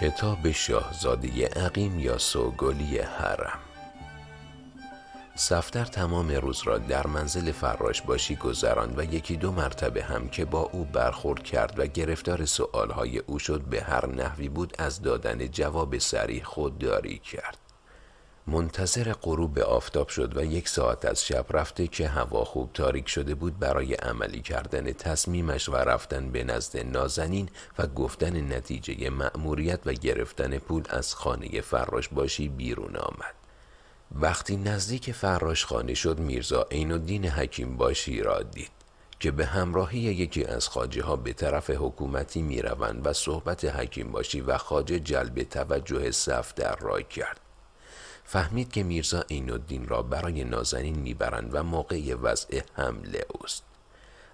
کتاب شاهزاده عقیم یا سوگلی حرم سفتر تمام روز را در منزل فراش باشی گذراند و یکی دو مرتبه هم که با او برخورد کرد و گرفتار سؤالهای او شد به هر نحوی بود از دادن جواب خود خودداری کرد منتظر غروب آفتاب شد و یک ساعت از شب رفته که هوا خوب تاریک شده بود برای عملی کردن تصمیمش و رفتن به نزد نازنین و گفتن نتیجه مأموریت و گرفتن پول از خانه فراش باشی بیرون آمد. وقتی نزدیک فراش خانه شد میرزا اینو دین حکیم باشی را دید که به همراهی یکی از خاجه ها به طرف حکومتی میروند و صحبت حکیم باشی و خاجه جلب توجه صف در رای کرد. فهمید که میرزا عینالدین را برای نازنین میبرند و موقع وضع حمله است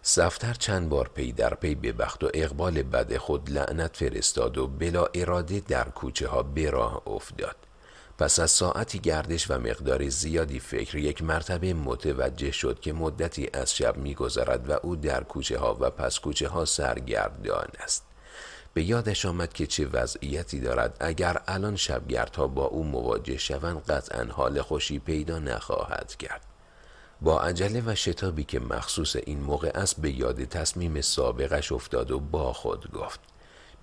سفتر چند بار پی در پی به بخت و اقبال بد خود لعنت فرستاد و بلا اراده در کوچه ها به راه افتاد پس از ساعتی گردش و مقدار زیادی فکر یک مرتبه متوجه شد که مدتی از شب میگذرد و او در کوچه ها و پس کوچه ها سرگردان است به یادش آمد که چه وضعیتی دارد اگر الان شبگردها با او مواجه شوند قطعا حال خوشی پیدا نخواهد کرد با عجله و شتابی که مخصوص این موقع است به یاد تصمیم سابقش افتاد و با خود گفت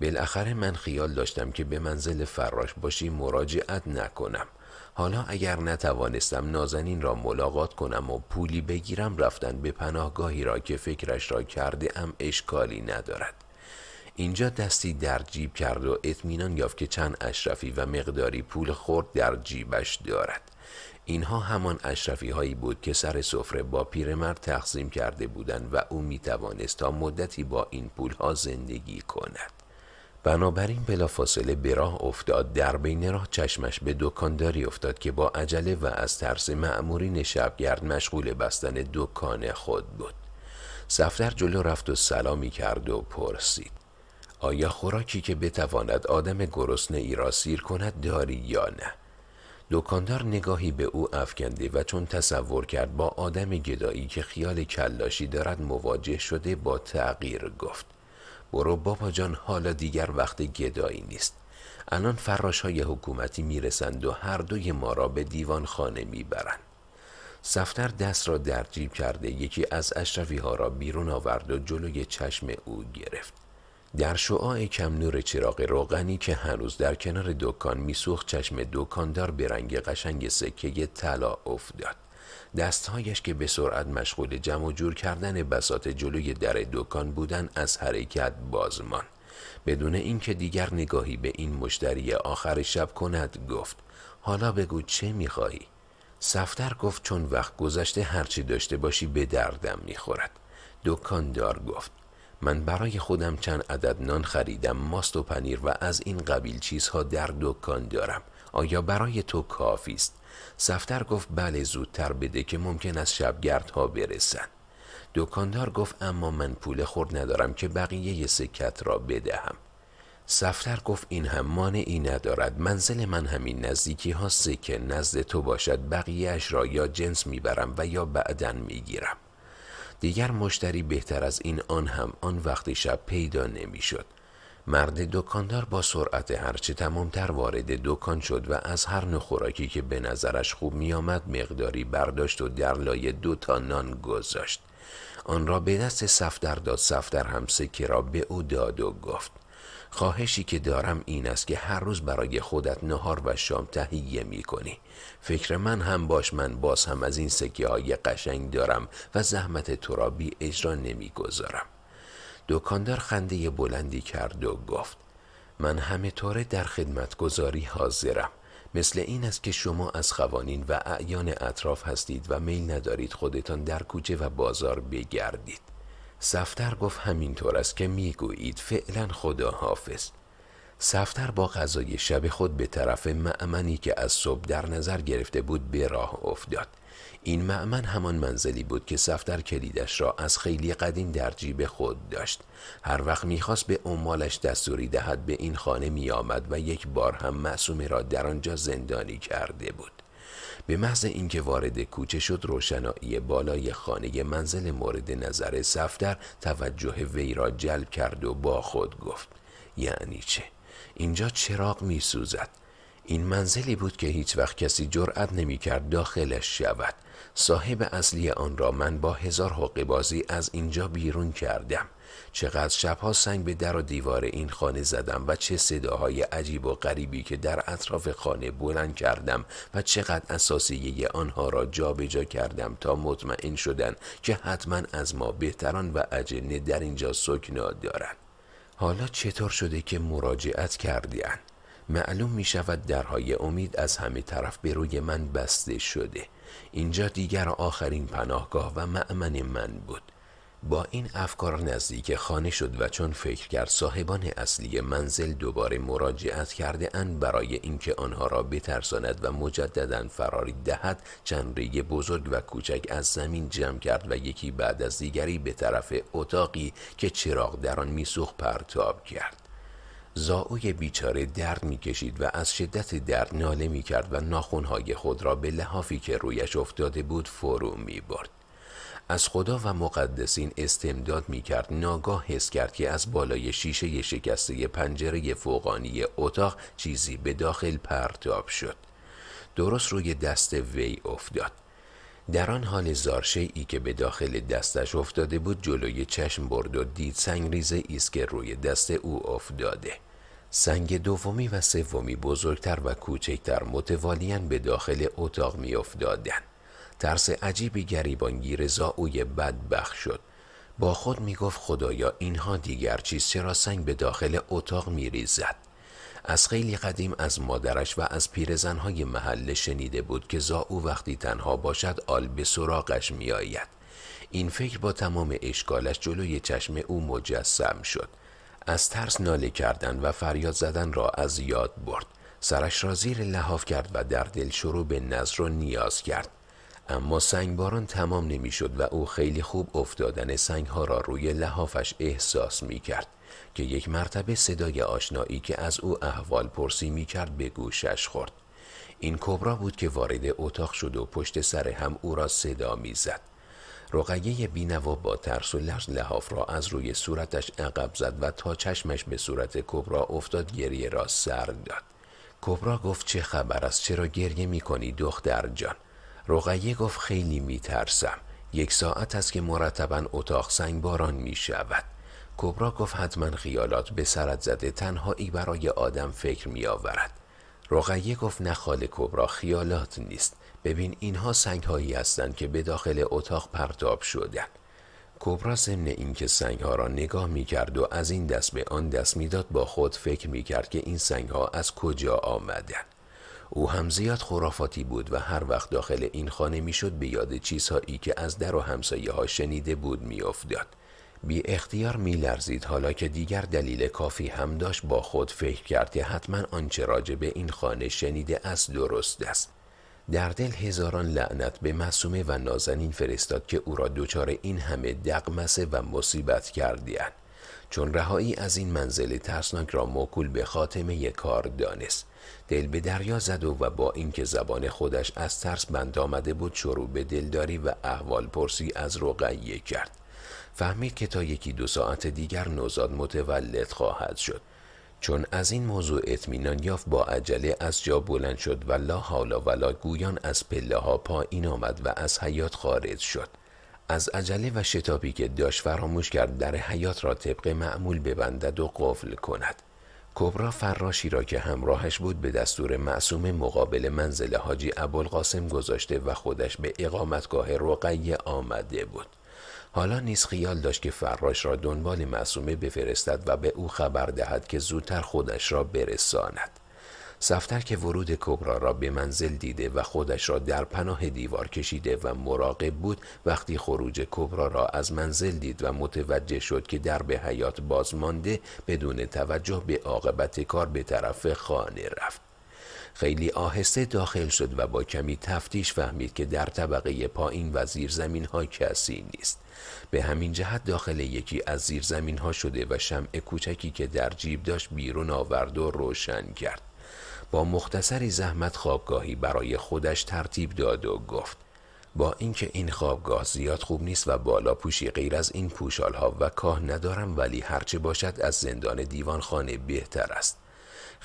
بالاخره من خیال داشتم که به منزل فراش باشی مراجعت نکنم حالا اگر نتوانستم نازنین را ملاقات کنم و پولی بگیرم رفتن به پناهگاهی را که فکرش را کرده ام اشکالی ندارد اینجا دستی در جیب کرد و اطمینان یافت که چند اشرفی و مقداری پول خورد در جیبش دارد اینها همان اشرفی هایی بود که سر سفره با پیرمرد تقسیم کرده بودند و او می توانست تا مدتی با این پول ها زندگی کند بنابراین بلافاصله به راه افتاد در بین راه چشمش به دکانداری افتاد که با عجله و از ترس مأمورین شبگرد مشغول بستن دکان خود بود سفتر جلو رفت و سلامی کرد و پرسید آیا خوراکی که بتواند آدم گرسنه ای را سیر کند داری یا نه؟ دکاندار نگاهی به او افکنده و چون تصور کرد با آدم گدایی که خیال کلاشی دارد مواجه شده با تغییر گفت برو بابا جان حالا دیگر وقت گدایی نیست الان فراش های حکومتی میرسند و هر دوی ما را به دیوان خانه میبرند سفتر دست را در جیب کرده یکی از اشرفی ها را بیرون آورد و جلوی چشم او گرفت در شعاع کم نور چراغ روغنی که هنوز در کنار دکان میسوخت چشم دکاندار به رنگ قشنگ سکه طلا افتاد دستهایش که به سرعت مشغول جمع و جور کردن بسات جلوی در دکان بودن از حرکت بازمان بدون اینکه دیگر نگاهی به این مشتری آخر شب کند گفت حالا بگو چه میخواهی؟ سفتر گفت چون وقت گذشته هرچی داشته باشی به دردم میخورد دکاندار گفت من برای خودم چند عدد نان خریدم ماست و پنیر و از این قبیل چیزها در دکان دارم آیا برای تو کافی است سفتر گفت بله زودتر بده که ممکن است شبگردها برسند. دکاندار گفت اما من پول خورد ندارم که بقیه ی سکت را بدهم سفتر گفت این هم مانعی ندارد منزل من همین نزدیکی ها سکه نزد تو باشد بقیه اش را یا جنس میبرم و یا بعدا میگیرم دیگر مشتری بهتر از این آن هم آن وقتی شب پیدا نمیشد. مرد دکاندار با سرعت هرچه تمامتر وارد دکان شد و از هر نخوراکی که به نظرش خوب آمد مقداری برداشت و در لایه دو تا نان گذاشت آن را به دست سفتر داد سفتر هم سکه را به او داد و گفت خواهشی که دارم این است که هر روز برای خودت نهار و شام تهیه می کنی فکر من هم باش من باز هم از این سکه های قشنگ دارم و زحمت تو را بی اجرا نمی گذارم دکاندار خنده بلندی کرد و گفت من همه طوره در خدمت گذاری حاضرم مثل این است که شما از خوانین و اعیان اطراف هستید و میل ندارید خودتان در کوچه و بازار بگردید سفتر گفت همینطور است که میگویید فعلا خدا حافظ سفتر با غذای شب خود به طرف معمنی که از صبح در نظر گرفته بود به راه افتاد این معمن همان منزلی بود که سفتر کلیدش را از خیلی قدیم در جیب خود داشت هر وقت میخواست به اموالش دستوری دهد به این خانه میآمد و یک بار هم معصومه را در آنجا زندانی کرده بود به محض اینکه وارد کوچه شد روشنایی بالای خانه منزل مورد نظر صفدر توجه وی را جلب کرد و با خود گفت یعنی چه اینجا چراغ می سوزد این منزلی بود که هیچ وقت کسی جرأت نمیکرد داخلش شود صاحب اصلی آن را من با هزار حقه بازی از اینجا بیرون کردم چقدر شبها سنگ به در و دیوار این خانه زدم و چه صداهای عجیب و غریبی که در اطراف خانه بلند کردم و چقدر اساسیه آنها را جابجا جا کردم تا مطمئن شدن که حتما از ما بهتران و اجنه در اینجا سکنا دارند حالا چطور شده که مراجعت کردیان؟ معلوم می شود درهای امید از همه طرف به روی من بسته شده اینجا دیگر آخرین پناهگاه و معمن من بود با این افکار نزدیک خانه شد و چون فکر کرد صاحبان اصلی منزل دوباره مراجعت کرده اند برای اینکه آنها را بترساند و مجددا فراری دهد چند ریگ بزرگ و کوچک از زمین جمع کرد و یکی بعد از دیگری به طرف اتاقی که چراغ در آن میسوخ پرتاب کرد زاوی بیچاره درد میکشید و از شدت درد ناله میکرد و ناخونهای خود را به لحافی که رویش افتاده بود فرو برد. از خدا و مقدسین استمداد می کرد ناگاه حس کرد که از بالای شیشه شکسته پنجره فوقانی اتاق چیزی به داخل پرتاب شد درست روی دست وی افتاد در آن حال زارشه ای که به داخل دستش افتاده بود جلوی چشم برد و دید سنگریز ایست که روی دست او افتاده سنگ دومی و سومی بزرگتر و کوچکتر متوالیان به داخل اتاق می افتادن. ترس عجیبی گریبانگیر زاوی بدبخ شد با خود می گفت خدایا اینها دیگر چیز چرا سنگ به داخل اتاق می ریزد از خیلی قدیم از مادرش و از پیرزنهای محله شنیده بود که زاو وقتی تنها باشد آل به سراغش می آید. این فکر با تمام اشکالش جلوی چشم او مجسم شد از ترس ناله کردن و فریاد زدن را از یاد برد سرش را زیر لحاف کرد و در دل شروع به نظر و نیاز کرد اما سنگباران تمام نمیشد و او خیلی خوب افتادن سنگ ها را روی لحافش احساس می کرد که یک مرتبه صدای آشنایی که از او احوال پرسی می کرد به گوشش خورد. این کبرا بود که وارد اتاق شد و پشت سر هم او را صدا می زد. رقیه بینوا با ترس و لرز لحاف را از روی صورتش عقب زد و تا چشمش به صورت کبرا افتاد گریه را سر داد. کبرا گفت چه خبر است چرا گریه می کنی دختر جان؟ رقیه گفت خیلی میترسم یک ساعت است که مرتبا اتاق سنگ باران می شود کبرا گفت حتما خیالات به سرت زده تنهایی برای آدم فکر می آورد رقیه گفت نخال کبرا خیالات نیست ببین اینها سنگ هایی هستند که به داخل اتاق پرتاب شدن کبرا ضمن اینکه سنگ ها را نگاه می کرد و از این دست به آن دست میداد با خود فکر می کرد که این سنگ ها از کجا آمدن او هم زیاد خرافاتی بود و هر وقت داخل این خانه میشد به یاد چیزهایی که از در و همسایه ها شنیده بود میافتاد. بی اختیار می لرزید حالا که دیگر دلیل کافی هم داشت با خود فکر کرد که حتما آنچه راجع به این خانه شنیده است درست است. در دل هزاران لعنت به معصومه و نازنین فرستاد که او را دچار این همه دقمسه و مصیبت کردیان. چون رهایی از این منزل ترسناک را موکول به خاتمه کار دانست دل به دریا زد و, و با اینکه زبان خودش از ترس بند آمده بود شروع به دلداری و احوال پرسی از رقیه کرد فهمید که تا یکی دو ساعت دیگر نوزاد متولد خواهد شد چون از این موضوع اطمینان یافت با عجله از جا بلند شد و لا حالا ولا گویان از پله ها پایین آمد و از حیات خارج شد از عجله و شتابی که داشت فراموش کرد در حیات را طبق معمول ببندد و قفل کند کبرا فراشی را که همراهش بود به دستور معصوم مقابل منزل حاجی ابوالقاسم گذاشته و خودش به اقامتگاه رقیه آمده بود حالا نیز خیال داشت که فراش را دنبال معصومه بفرستد و به او خبر دهد که زودتر خودش را برساند سفتر ورود کبرا را به منزل دیده و خودش را در پناه دیوار کشیده و مراقب بود وقتی خروج کبرا را از منزل دید و متوجه شد که در به حیات باز مانده بدون توجه به عاقبت کار به طرف خانه رفت خیلی آهسته داخل شد و با کمی تفتیش فهمید که در طبقه پایین و زمین ها کسی نیست به همین جهت داخل یکی از زمین ها شده و شمع کوچکی که در جیب داشت بیرون آورد و روشن کرد با مختصری زحمت خوابگاهی برای خودش ترتیب داد و گفت با اینکه این خوابگاه زیاد خوب نیست و بالا پوشی غیر از این پوشالها و کاه ندارم ولی هرچه باشد از زندان دیوان خانه بهتر است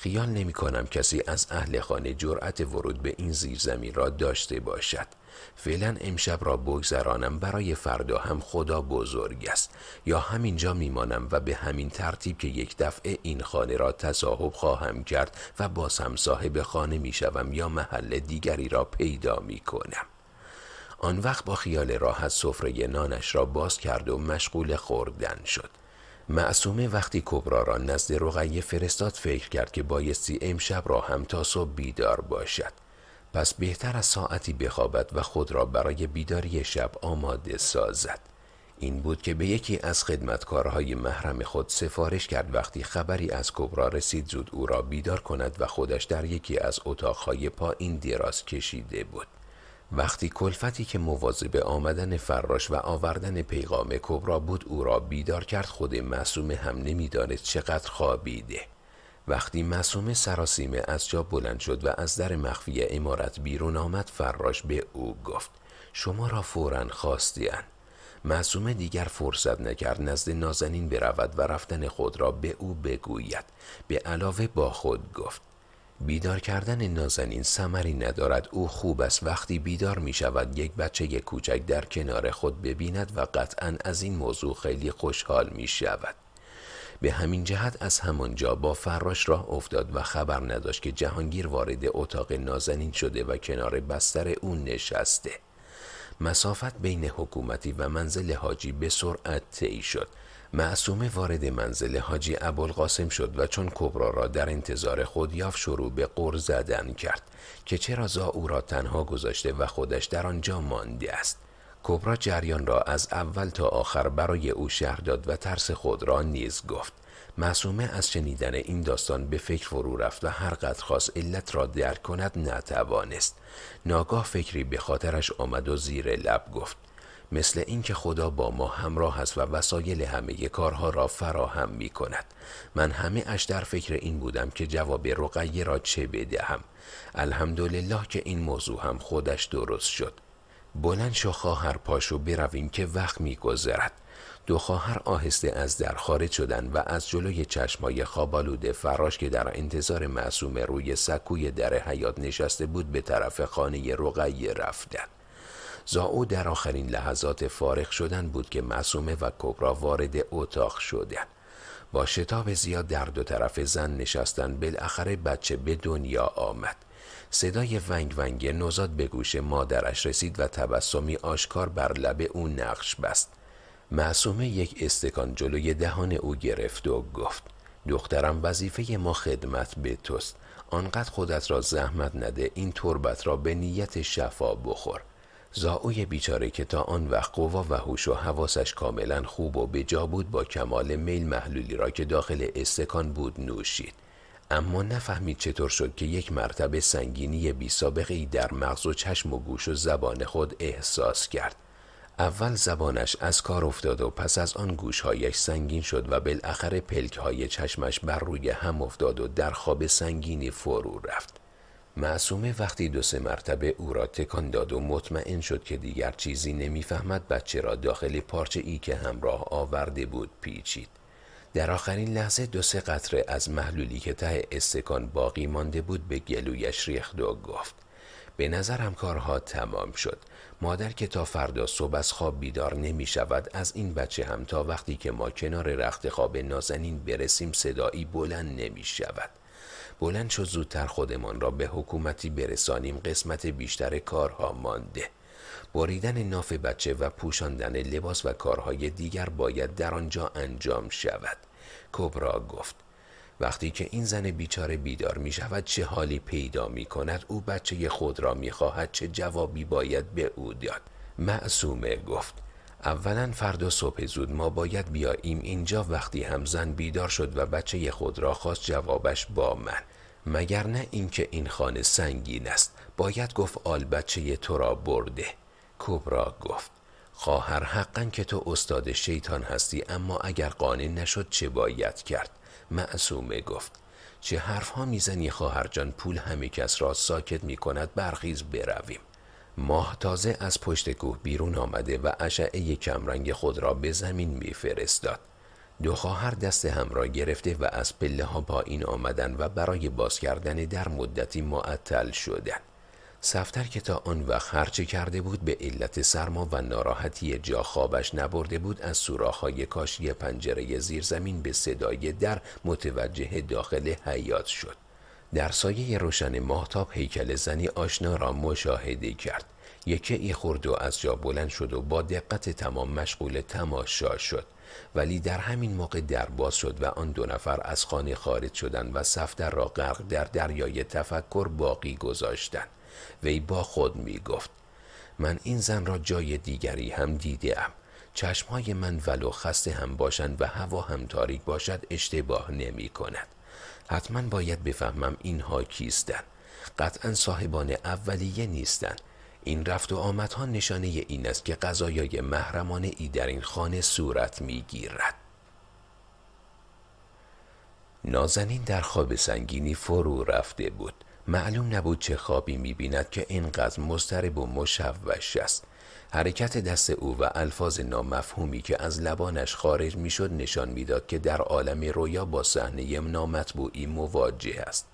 خیال نمی کنم کسی از اهل خانه جرأت ورود به این زیرزمین را داشته باشد. فعلا امشب را بگذرانم برای فردا هم خدا بزرگ است یا همینجا میمانم و به همین ترتیب که یک دفعه این خانه را تصاحب خواهم کرد و باز هم صاحب خانه میشوم یا محل دیگری را پیدا می کنم. آن وقت با خیال راحت سفره نانش را باز کرد و مشغول خوردن شد. معصومه وقتی کبرا را نزد رقیه فرستاد فکر کرد که بایستی امشب را هم تا صبح بیدار باشد پس بهتر از ساعتی بخوابد و خود را برای بیداری شب آماده سازد این بود که به یکی از خدمتکارهای محرم خود سفارش کرد وقتی خبری از کبرا رسید زود او را بیدار کند و خودش در یکی از اتاقهای پایین دراز کشیده بود وقتی کلفتی که به آمدن فراش و آوردن پیغام کبرا بود او را بیدار کرد خود معصومه هم نمیدانست چقدر خوابیده وقتی معصومه سراسیمه از جا بلند شد و از در مخفی امارت بیرون آمد فراش به او گفت شما را فورا خواستیان معصومه دیگر فرصت نکرد نزد نازنین برود و رفتن خود را به او بگوید به علاوه با خود گفت بیدار کردن نازنین سمری ندارد او خوب است وقتی بیدار می شود یک بچه یک کوچک در کنار خود ببیند و قطعا از این موضوع خیلی خوشحال می شود به همین جهت از همانجا با فراش راه افتاد و خبر نداشت که جهانگیر وارد اتاق نازنین شده و کنار بستر او نشسته مسافت بین حکومتی و منزل حاجی به سرعت طی شد معصومه وارد منزل حاجی ابوالقاسم شد و چون کبرا را در انتظار خود یافت شروع به قر زدن کرد که چرا زا او را تنها گذاشته و خودش در آنجا مانده است کبرا جریان را از اول تا آخر برای او شهر داد و ترس خود را نیز گفت معصومه از شنیدن این داستان به فکر فرو رفت و هر قد خواست علت را درک کند نتوانست ناگاه فکری به خاطرش آمد و زیر لب گفت مثل اینکه خدا با ما همراه است و وسایل همه کارها را فراهم می کند. من همه اش در فکر این بودم که جواب رقیه را چه بدهم. الحمدلله که این موضوع هم خودش درست شد. بلند شو خواهر پاشو برویم که وقت گذرد دو خواهر آهسته از در خارج شدند و از جلوی چشمای خابالود فراش که در انتظار معصوم روی سکوی در حیات نشسته بود به طرف خانه رقیه رفتند زاو در آخرین لحظات فارغ شدن بود که مسومه و کبرا وارد اتاق شدند با شتاب زیاد در دو طرف زن نشستن بالاخره بچه به دنیا آمد صدای ونگ ونگ نوزاد به گوش مادرش رسید و تبسمی آشکار بر لب او نقش بست معصومه یک استکان جلوی دهان او گرفت و گفت دخترم وظیفه ما خدمت به توست آنقدر خودت را زحمت نده این تربت را به نیت شفا بخور زاوی بیچاره که تا آن وقت قوا و هوش و حواسش کاملا خوب و بجا بود با کمال میل محلولی را که داخل استکان بود نوشید اما نفهمید چطور شد که یک مرتبه سنگینی بی سابقه در مغز و چشم و گوش و زبان خود احساس کرد اول زبانش از کار افتاد و پس از آن گوشهایش سنگین شد و بالاخره پلک های چشمش بر روی هم افتاد و در خواب سنگینی فرو رفت معصومه وقتی دو سه مرتبه او را تکان داد و مطمئن شد که دیگر چیزی نمیفهمد بچه را داخل پارچه ای که همراه آورده بود پیچید در آخرین لحظه دو سه قطره از محلولی که ته استکان باقی مانده بود به گلویش ریخت و گفت به نظرم کارها تمام شد مادر که تا فردا صبح از خواب بیدار نمی شود از این بچه هم تا وقتی که ما کنار رخت خواب نازنین برسیم صدایی بلند نمی بلند شد زودتر خودمان را به حکومتی برسانیم قسمت بیشتر کارها مانده بریدن ناف بچه و پوشاندن لباس و کارهای دیگر باید در آنجا انجام شود کبرا گفت وقتی که این زن بیچاره بیدار می شود چه حالی پیدا می کند او بچه خود را می خواهد چه جوابی باید به او داد معصومه گفت اولا فردا صبح زود ما باید بیاییم اینجا وقتی هم زن بیدار شد و بچه خود را خواست جوابش با من مگر نه اینکه این خانه سنگین است باید گفت آل بچه تو را برده کبرا گفت خواهر حقا که تو استاد شیطان هستی اما اگر قانع نشد چه باید کرد معصومه گفت چه حرفها میزنی خواهر جان پول همه کس را ساکت می برخیز برویم ماه تازه از پشت کوه بیرون آمده و اشعه کمرنگ خود را به زمین میفرستاد. دو خواهر دست هم را گرفته و از پله ها پایین آمدن و برای باز کردن در مدتی معطل شدند. سفتر که تا آن وقت هرچه کرده بود به علت سرما و ناراحتی جا خوابش نبرده بود از سوراخهای کاشی پنجره زیرزمین به صدای در متوجه داخل حیات شد. در سایه روشن ماهتاب هیکل زنی آشنا را مشاهده کرد یکی ای خورد و از جا بلند شد و با دقت تمام مشغول تماشا شد ولی در همین موقع در باز شد و آن دو نفر از خانه خارج شدند و سفتر را غرق در دریای تفکر باقی گذاشتند وی با خود می گفت من این زن را جای دیگری هم چشم چشمهای من ولو خسته هم باشند و هوا هم تاریک باشد اشتباه نمی کند حتما باید بفهمم اینها کیستن قطعا صاحبان اولیه نیستن این رفت و آمدها نشانه این است که قضایای محرمانه ای در این خانه صورت میگیرد نازنین در خواب سنگینی فرو رفته بود معلوم نبود چه خوابی می میبیند که اینقدر مسترب و مشوش است حرکت دست او و الفاظ نامفهومی که از لبانش خارج میشد نشان میداد که در عالم رویا با صحنه نامطبوعی مواجه است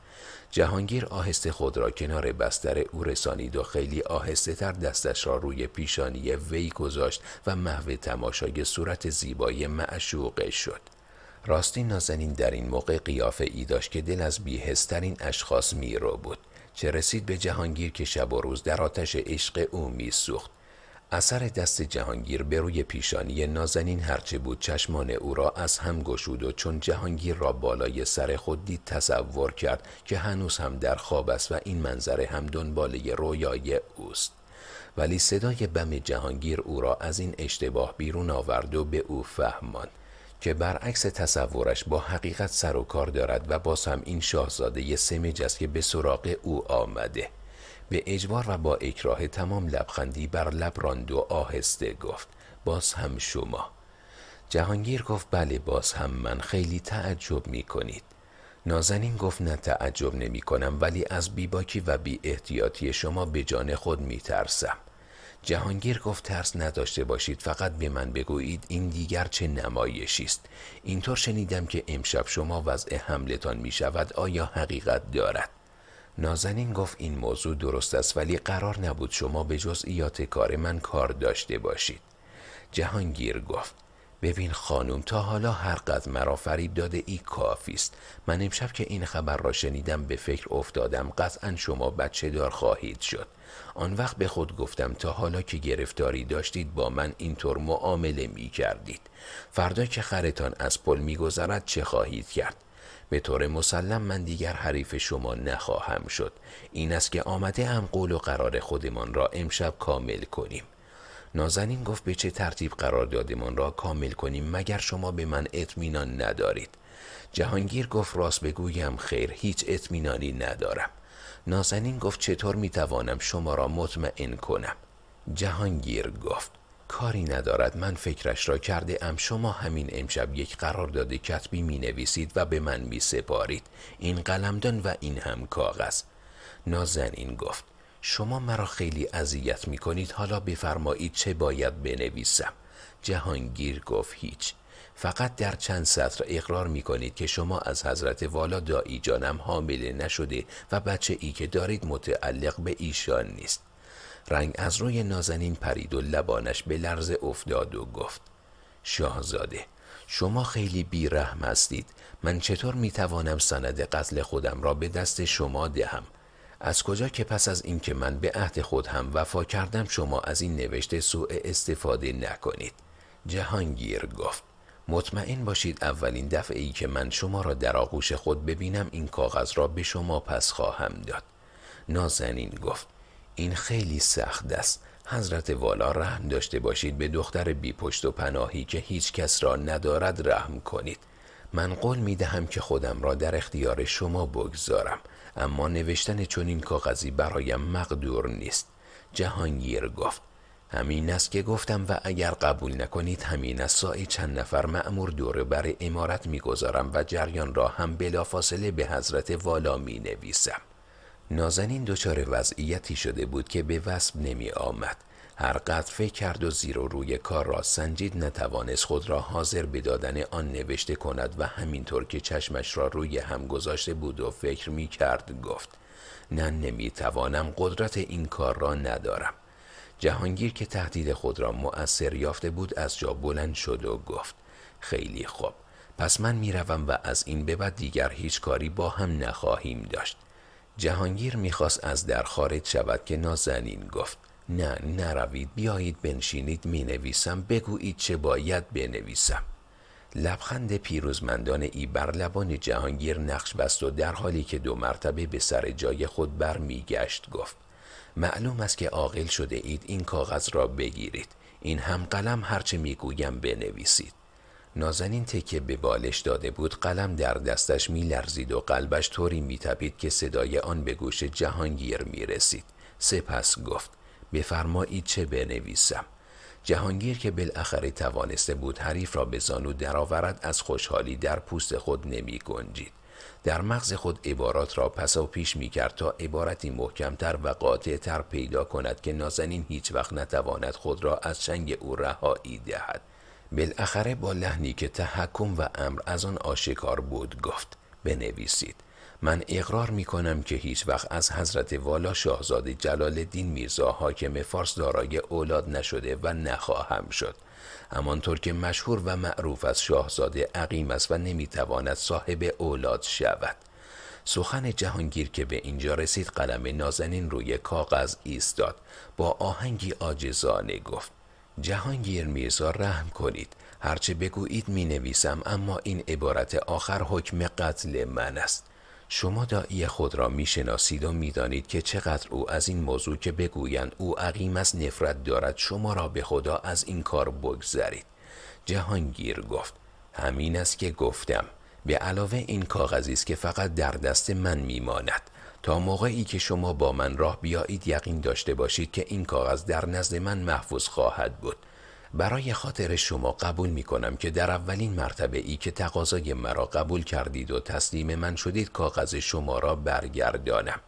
جهانگیر آهسته خود را کنار بستر او رسانید و خیلی آهسته تر دستش را روی پیشانی وی گذاشت و محو تماشای صورت زیبای معشوقه شد راستی نازنین در این موقع قیافه ای داشت که دل از بیهسترین اشخاص می رو بود چه رسید به جهانگیر که شب و روز در آتش عشق او می اثر دست جهانگیر به روی پیشانی نازنین هرچه بود چشمان او را از هم گشود و چون جهانگیر را بالای سر خود دید تصور کرد که هنوز هم در خواب است و این منظره هم دنباله رویای اوست ولی صدای بم جهانگیر او را از این اشتباه بیرون آورد و به او فهمان که برعکس تصورش با حقیقت سر و کار دارد و باز هم این شاهزاده سمج است که به سراغ او آمده به اجبار و با اکراه تمام لبخندی بر لب راند و آهسته گفت باز هم شما جهانگیر گفت بله باز هم من خیلی تعجب می کنید نازنین گفت نه تعجب نمی کنم ولی از بیباکی و بی احتیاطی شما به جان خود می ترسم جهانگیر گفت ترس نداشته باشید فقط به من بگویید این دیگر چه نمایشی است اینطور شنیدم که امشب شما وضع حملتان می شود آیا حقیقت دارد نازنین گفت این موضوع درست است ولی قرار نبود شما به جزئیات کار من کار داشته باشید جهانگیر گفت ببین خانم تا حالا هر قد مرا فریب داده ای کافی است من امشب که این خبر را شنیدم به فکر افتادم قطعا شما بچه دار خواهید شد آن وقت به خود گفتم تا حالا که گرفتاری داشتید با من اینطور معامله می کردید فردا که خرتان از پل می گذرد چه خواهید کرد به طور مسلم من دیگر حریف شما نخواهم شد این است که آمده هم قول و قرار خودمان را امشب کامل کنیم نازنین گفت به چه ترتیب قرار دادمان را کامل کنیم مگر شما به من اطمینان ندارید جهانگیر گفت راست بگویم خیر هیچ اطمینانی ندارم نازنین گفت چطور می توانم شما را مطمئن کنم جهانگیر گفت کاری ندارد من فکرش را کرده ام شما همین امشب یک قرار داده کتبی می نویسید و به من می سپارید این قلمدان و این هم کاغذ نازنین گفت شما مرا خیلی اذیت می کنید حالا بفرمایید چه باید بنویسم جهانگیر گفت هیچ فقط در چند سطر اقرار می کنید که شما از حضرت والا دایی جانم حامله نشده و بچه ای که دارید متعلق به ایشان نیست رنگ از روی نازنین پرید و لبانش به لرز افتاد و گفت شاهزاده شما خیلی بیرحم هستید من چطور می توانم سند قتل خودم را به دست شما دهم از کجا که پس از اینکه من به عهد خود هم وفا کردم شما از این نوشته سوء استفاده نکنید جهانگیر گفت مطمئن باشید اولین دفعه ای که من شما را در آغوش خود ببینم این کاغذ را به شما پس خواهم داد نازنین گفت این خیلی سخت است حضرت والا رحم داشته باشید به دختر بی پشت و پناهی که هیچ کس را ندارد رحم کنید من قول می دهم که خودم را در اختیار شما بگذارم اما نوشتن چنین کاغذی برایم مقدور نیست جهانگیر گفت همین است که گفتم و اگر قبول نکنید همین است سای چند نفر مأمور دور برای امارت میگذارم و جریان را هم بلافاصله به حضرت والا می نویسم نازنین دچار وضعیتی شده بود که به وسب نمی آمد. هر قدر فکر کرد و زیر و روی کار را سنجید نتوانست خود را حاضر به دادن آن نوشته کند و همینطور که چشمش را روی هم گذاشته بود و فکر می کرد گفت نه نمی توانم قدرت این کار را ندارم جهانگیر که تهدید خود را مؤثر یافته بود از جا بلند شد و گفت خیلی خوب پس من میروم و از این به بعد دیگر هیچ کاری با هم نخواهیم داشت جهانگیر میخواست از در خارج شود که نازنین گفت نه نروید بیایید بنشینید مینویسم بگویید چه باید بنویسم لبخند پیروزمندان ای بر لبان جهانگیر نقش بست و در حالی که دو مرتبه به سر جای خود بر میگشت گفت معلوم است که عاقل شده اید این کاغذ را بگیرید این هم قلم هرچه میگویم بنویسید نازنین تکه به بالش داده بود قلم در دستش میلرزید و قلبش طوری تپید که صدای آن به گوش جهانگیر رسید سپس گفت بفرمایید چه بنویسم جهانگیر که بالاخره توانسته بود حریف را به زانو درآورد از خوشحالی در پوست خود نمی گنجید. در مغز خود عبارات را پس و پیش می کرد تا عبارتی محکمتر و قاطعتر پیدا کند که نازنین هیچ وقت نتواند خود را از چنگ او رهایی دهد. بالاخره با لحنی که تحکم و امر از آن آشکار بود گفت بنویسید من اقرار می کنم که هیچ وقت از حضرت والا شاهزاده جلال الدین میرزا حاکم فارس دارای اولاد نشده و نخواهم شد همانطور که مشهور و معروف از شاهزاده عقیم است و نمیتواند صاحب اولاد شود سخن جهانگیر که به اینجا رسید قلم نازنین روی کاغذ ایستاد با آهنگی عاجزانه گفت جهانگیر میرزا رحم کنید هرچه بگویید می نویسم اما این عبارت آخر حکم قتل من است شما دایی خود را می شناسید و می دانید که چقدر او از این موضوع که بگویند او عقیم از نفرت دارد شما را به خدا از این کار بگذارید جهانگیر گفت همین است که گفتم به علاوه این کاغذی است که فقط در دست من میماند تا موقعی که شما با من راه بیایید یقین داشته باشید که این کاغذ در نزد من محفوظ خواهد بود برای خاطر شما قبول می کنم که در اولین مرتبه ای که تقاضای مرا قبول کردید و تسلیم من شدید کاغذ شما را برگردانم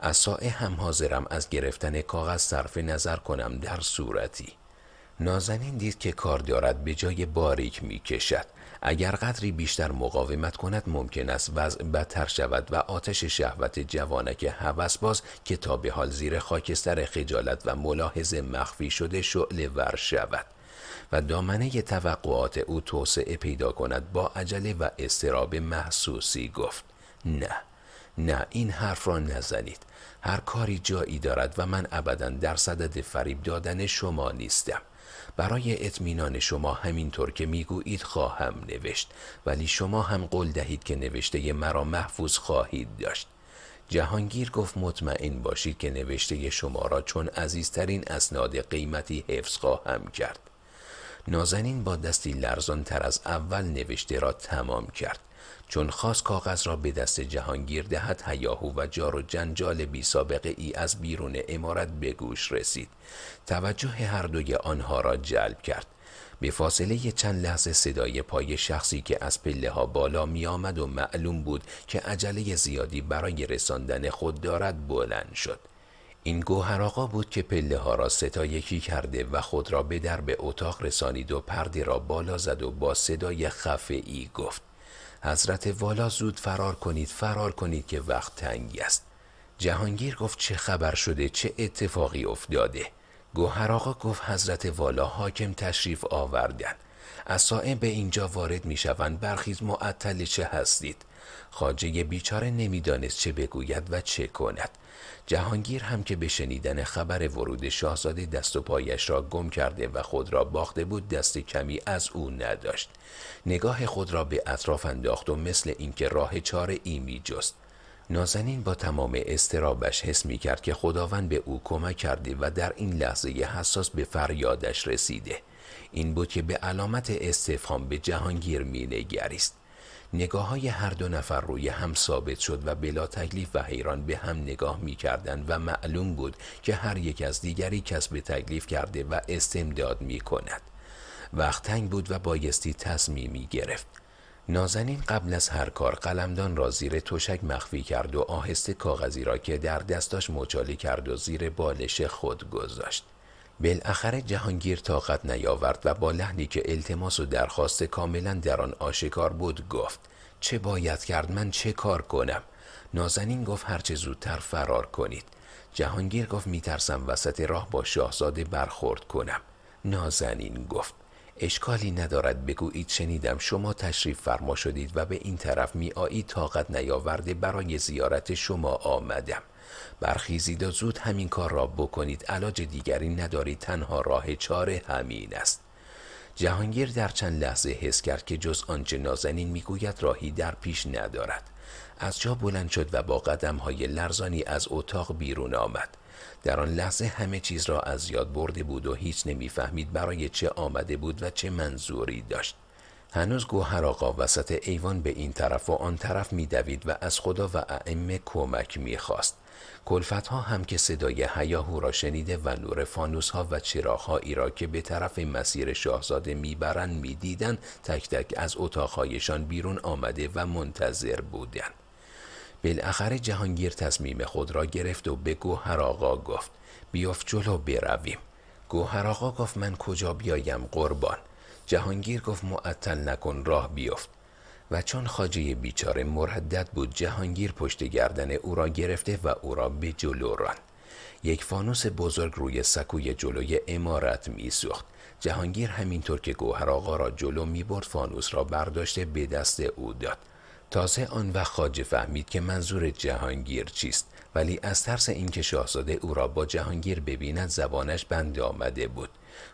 از سائه هم حاضرم از گرفتن کاغذ صرف نظر کنم در صورتی نازنین دید که کار دارد به جای باریک می کشد اگر قدری بیشتر مقاومت کند ممکن است وضع بدتر شود و آتش شهوت جوانک هوسباز که تا به حال زیر خاکستر خجالت و ملاحظه مخفی شده شعله ور شود و دامنه توقعات او توسعه پیدا کند با عجله و استراب محسوسی گفت نه نه این حرف را نزنید هر کاری جایی دارد و من ابدا در صدد فریب دادن شما نیستم برای اطمینان شما همینطور که میگویید خواهم نوشت ولی شما هم قول دهید که نوشته مرا محفوظ خواهید داشت جهانگیر گفت مطمئن باشید که نوشته شما را چون عزیزترین اسناد قیمتی حفظ خواهم کرد نازنین با دستی لرزان تر از اول نوشته را تمام کرد چون خواست کاغذ را به دست جهانگیر دهد هیاهو و جار و جنجال بی سابقه ای از بیرون امارت به گوش رسید توجه هر دوی آنها را جلب کرد به فاصله چند لحظه صدای پای شخصی که از پله ها بالا می آمد و معلوم بود که عجله زیادی برای رساندن خود دارد بلند شد این گوهر بود که پله ها را ستا یکی کرده و خود را به در به اتاق رسانید و پرده را بالا زد و با صدای خفه ای گفت حضرت والا زود فرار کنید فرار کنید که وقت تنگی است جهانگیر گفت چه خبر شده چه اتفاقی افتاده گوهر آقا گفت حضرت والا حاکم تشریف آوردن اصائم به اینجا وارد می شوند برخیز معطل چه هستید خاجه بیچاره نمیدانست چه بگوید و چه کند جهانگیر هم که به شنیدن خبر ورود شاهزاده دست و پایش را گم کرده و خود را باخته بود دست کمی از او نداشت نگاه خود را به اطراف انداخت و مثل اینکه راه چاره ای می جست نازنین با تمام استرابش حس می کرد که خداوند به او کمک کرده و در این لحظه حساس به فریادش رسیده این بود که به علامت استفهام به جهانگیر می نگریست نگاه های هر دو نفر روی هم ثابت شد و بلا تکلیف و حیران به هم نگاه می کردن و معلوم بود که هر یک از دیگری کسب تکلیف کرده و استمداد می کند وقت تنگ بود و بایستی تصمیمی گرفت نازنین قبل از هر کار قلمدان را زیر تشک مخفی کرد و آهسته کاغذی را که در دستش مچاله کرد و زیر بالش خود گذاشت بالاخره جهانگیر طاقت نیاورد و با لحنی که التماس و درخواست کاملا در آن آشکار بود گفت چه باید کرد من چه کار کنم نازنین گفت هرچه زودتر فرار کنید جهانگیر گفت میترسم وسط راه با شاهزاده برخورد کنم نازنین گفت اشکالی ندارد بگویید شنیدم شما تشریف فرما شدید و به این طرف می آیی طاقت نیاورده برای زیارت شما آمدم برخیزید و زود همین کار را بکنید علاج دیگری ندارید تنها راه چاره همین است جهانگیر در چند لحظه حس کرد که جز آنچه نازنین میگوید راهی در پیش ندارد از جا بلند شد و با قدم های لرزانی از اتاق بیرون آمد در آن لحظه همه چیز را از یاد برده بود و هیچ نمیفهمید برای چه آمده بود و چه منظوری داشت هنوز گوهر آقا وسط ایوان به این طرف و آن طرف میدوید و از خدا و ائمه کمک میخواست کلفت ها هم که صدای حیاهو را شنیده و نور فانوس ها و چراغ هایی را که به طرف مسیر شاهزاده میبرند میدیدند تک تک از اتاقهایشان بیرون آمده و منتظر بودند بالاخره جهانگیر تصمیم خود را گرفت و به گوهر آقا گفت بیفت جلو برویم گوهر آقا گفت من کجا بیایم قربان جهانگیر گفت معطل نکن راه بیفت و چون خاجه بیچاره مردد بود جهانگیر پشت گردن او را گرفته و او را به جلو راند یک فانوس بزرگ روی سکوی جلوی امارت میسوخت جهانگیر همینطور که گوهر آقا را جلو می برد فانوس را برداشته به دست او داد تازه آن وقت خاجه فهمید که منظور جهانگیر چیست ولی از ترس اینکه شاهزاده او را با جهانگیر ببیند زبانش بند آمده بود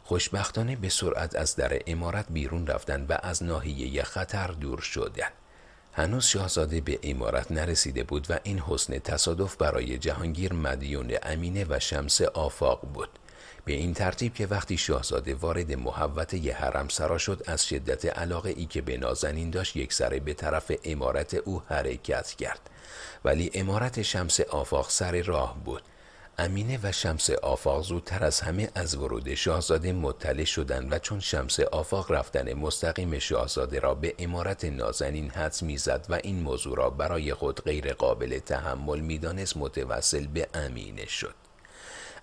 خوشبختانه به سرعت از در امارت بیرون رفتند و از ناحیه خطر دور شدند. هنوز شاهزاده به امارت نرسیده بود و این حسن تصادف برای جهانگیر مدیون امینه و شمس آفاق بود. به این ترتیب که وقتی شاهزاده وارد یه حرم سرا شد از شدت علاقه ای که به نازنین داشت یک سره به طرف امارت او حرکت کرد ولی امارت شمس آفاق سر راه بود امینه و شمس آفاق زودتر از همه از ورود شاهزاده مطلع شدند و چون شمس آفاق رفتن مستقیم شاهزاده را به امارت نازنین حدس میزد و این موضوع را برای خود غیر قابل تحمل میدانست متوسل به امینه شد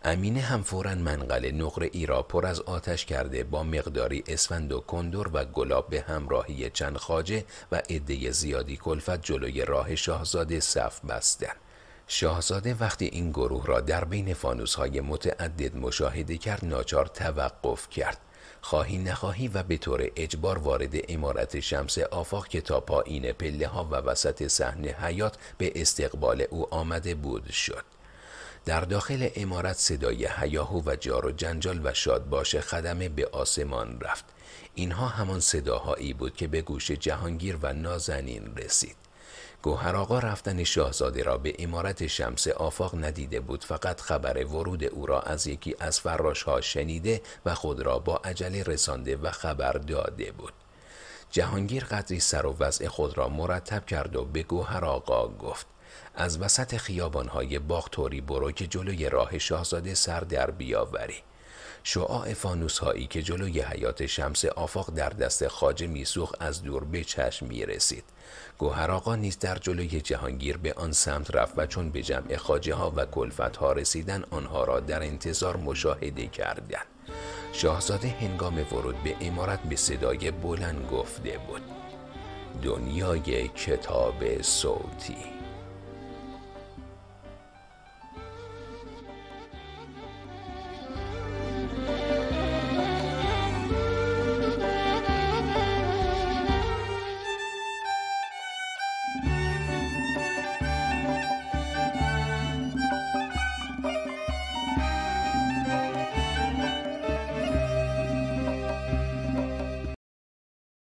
امینه هم فورا منقل نقره ای را پر از آتش کرده با مقداری اسفند و کندور و گلاب به همراهی چند خاجه و عده زیادی کلفت جلوی راه شاهزاده صف بستند شاهزاده وقتی این گروه را در بین های متعدد مشاهده کرد ناچار توقف کرد خواهی نخواهی و به طور اجبار وارد امارت شمس آفاق که تا پایین پله ها و وسط صحنه حیات به استقبال او آمده بود شد در داخل امارت صدای حیاهو و جار و جنجال و شادباش خدمه به آسمان رفت اینها همان صداهایی بود که به گوش جهانگیر و نازنین رسید گوهر آقا رفتن شاهزاده را به امارت شمس آفاق ندیده بود فقط خبر ورود او را از یکی از ها شنیده و خود را با عجله رسانده و خبر داده بود جهانگیر قدری سر و وضع خود را مرتب کرد و به گوهر آقا گفت از وسط خیابانهای باغ توری برو که جلوی راه شاهزاده سر در بیاوری شعاع فانوس هایی که جلوی حیات شمس آفاق در دست خاجه میسوخ از دور به چشم می رسید. گوهر نیز در جلوی جهانگیر به آن سمت رفت و چون به جمع خاجه ها و کلفت ها رسیدن آنها را در انتظار مشاهده کردند. شاهزاده هنگام ورود به امارت به صدای بلند گفته بود دنیای کتاب صوتی